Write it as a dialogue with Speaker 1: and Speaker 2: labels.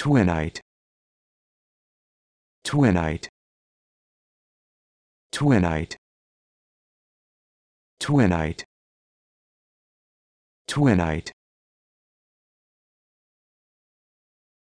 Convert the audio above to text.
Speaker 1: Twinite. Twinite. Twinite. Twinite. Twinite.